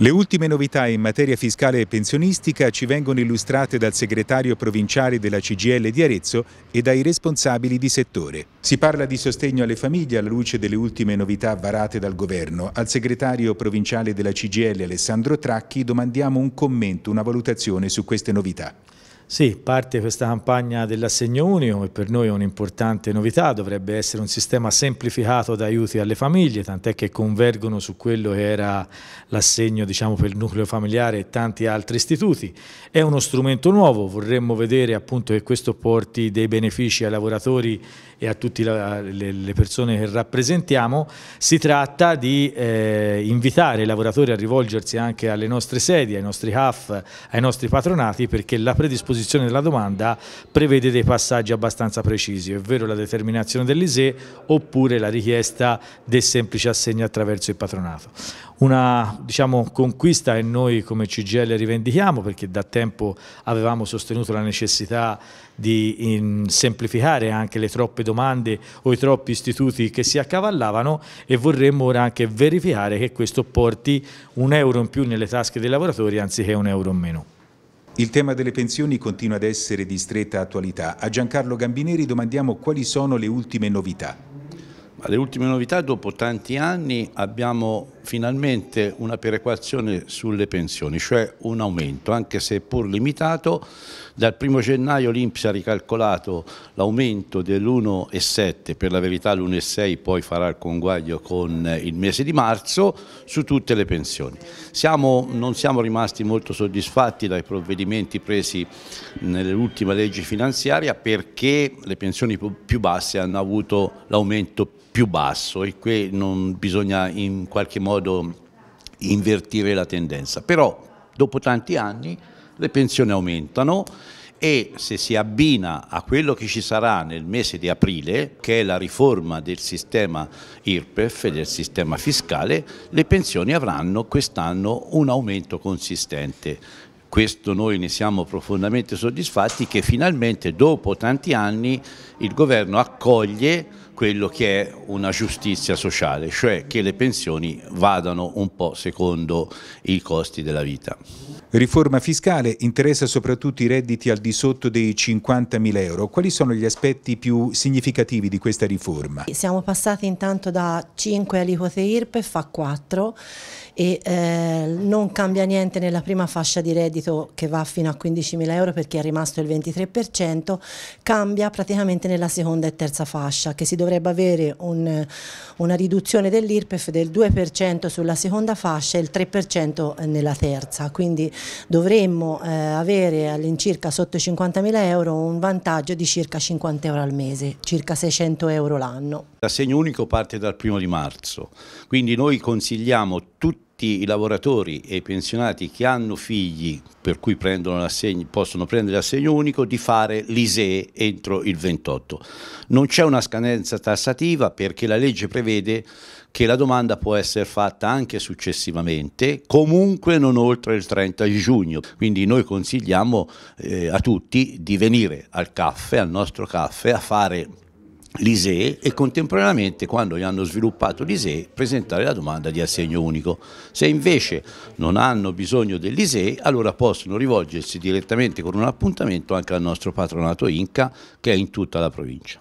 Le ultime novità in materia fiscale e pensionistica ci vengono illustrate dal segretario provinciale della CGL di Arezzo e dai responsabili di settore. Si parla di sostegno alle famiglie alla luce delle ultime novità varate dal governo. Al segretario provinciale della CGL Alessandro Tracchi domandiamo un commento, una valutazione su queste novità. Sì, parte questa campagna dell'assegno unico e per noi è un'importante novità, dovrebbe essere un sistema semplificato da aiuti alle famiglie, tant'è che convergono su quello che era l'assegno diciamo, per il nucleo familiare e tanti altri istituti. È uno strumento nuovo, vorremmo vedere appunto che questo porti dei benefici ai lavoratori e a tutte le persone che rappresentiamo. Si tratta di eh, invitare i lavoratori a rivolgersi anche alle nostre sedi, ai nostri CAF, ai nostri patronati perché la predisposizione l'esposizione della domanda prevede dei passaggi abbastanza precisi, ovvero la determinazione dell'ISE oppure la richiesta del semplice assegno attraverso il patronato. Una diciamo, conquista che noi come CGL rivendichiamo perché da tempo avevamo sostenuto la necessità di semplificare anche le troppe domande o i troppi istituti che si accavallavano e vorremmo ora anche verificare che questo porti un euro in più nelle tasche dei lavoratori anziché un euro in meno. Il tema delle pensioni continua ad essere di stretta attualità. A Giancarlo Gambineri domandiamo quali sono le ultime novità. le ultime novità, dopo tanti anni, abbiamo finalmente una perequazione sulle pensioni, cioè un aumento, anche se pur limitato. Dal 1 gennaio l'Inps ha ricalcolato l'aumento dell'1,7, per la verità l'1,6 poi farà il conguaglio con il mese di marzo, su tutte le pensioni. Siamo, non siamo rimasti molto soddisfatti dai provvedimenti presi nell'ultima legge finanziaria perché le pensioni più basse hanno avuto l'aumento più basso e qui non bisogna in qualche modo modo invertire la tendenza. Però dopo tanti anni le pensioni aumentano e se si abbina a quello che ci sarà nel mese di aprile, che è la riforma del sistema IRPEF, del sistema fiscale, le pensioni avranno quest'anno un aumento consistente. Questo noi ne siamo profondamente soddisfatti che finalmente dopo tanti anni il governo accoglie quello che è una giustizia sociale, cioè che le pensioni vadano un po' secondo i costi della vita. Riforma fiscale interessa soprattutto i redditi al di sotto dei 50.000 euro. Quali sono gli aspetti più significativi di questa riforma? Siamo passati intanto da 5 aliquote IRPEF a 4 e eh, non cambia niente nella prima fascia di reddito che va fino a 15.000 euro perché è rimasto il 23%, cambia praticamente nella seconda e terza fascia che si dovrebbe avere un, una riduzione dell'IRPEF del 2% sulla seconda fascia e il 3% nella terza. Quindi dovremmo eh, avere all'incirca sotto i 50.000 euro un vantaggio di circa 50 euro al mese, circa 600 euro l'anno. L'assegno unico parte dal primo di marzo, quindi noi consigliamo tutti tutti i lavoratori e i pensionati che hanno figli, per cui possono prendere l'assegno unico, di fare l'ISEE entro il 28. Non c'è una scadenza tassativa perché la legge prevede che la domanda può essere fatta anche successivamente, comunque non oltre il 30 di giugno. Quindi noi consigliamo eh, a tutti di venire al caffè, al nostro caffè, a fare l'ISEE e contemporaneamente quando gli hanno sviluppato l'ISE presentare la domanda di assegno unico. Se invece non hanno bisogno dell'ISEE allora possono rivolgersi direttamente con un appuntamento anche al nostro patronato INCA che è in tutta la provincia.